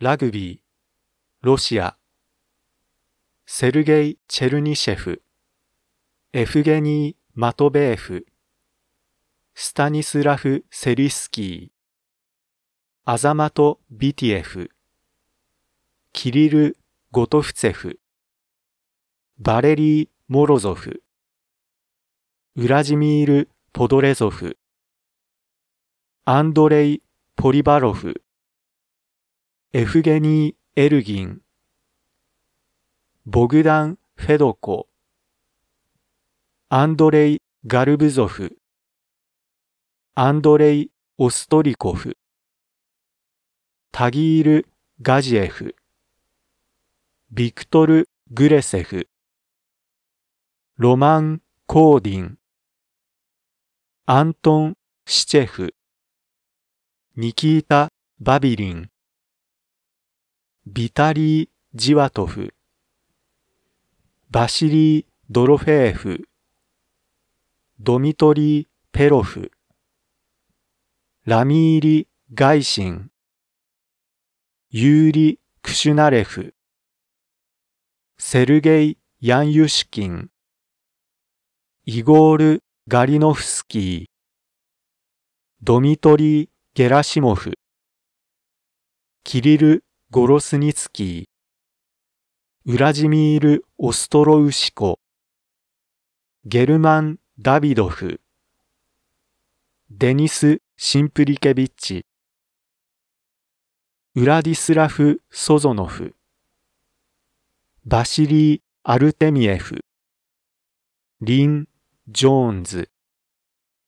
ラグビー、ロシア、セルゲイ・チェルニシェフ、エフゲニー・マトベーフ、スタニスラフ・セリスキー、アザマト・ビティエフ、キリル・ゴトフツェフ、バレリー・モロゾフ、ウラジミール・ポドレゾフ、アンドレイ・ポリバロフ、エフゲニー・エルギン、ボグダン・フェドコ、アンドレイ・ガルブゾフ、アンドレイ・オストリコフ、タギール・ガジエフ、ビクトル・グレセフ、ロマン・コーディン、アントン・シチェフ、ニキータ・バビリンビタリー・ジワトフ、バシリー・ドロフェーフ、ドミトリー・ペロフ、ラミーリ・ガイシン、ユーリ・クシュナレフ、セルゲイ・ヤンユシキン、イゴール・ガリノフスキー、ドミトリー・ゲラシモフ、キリル・ゴロスニツキー、ウラジミール・オストロウシコ、ゲルマン・ダビドフ、デニス・シンプリケビッチ、ウラディスラフ・ソゾノフ、バシリー・アルテミエフ、リン・ジョーンズ、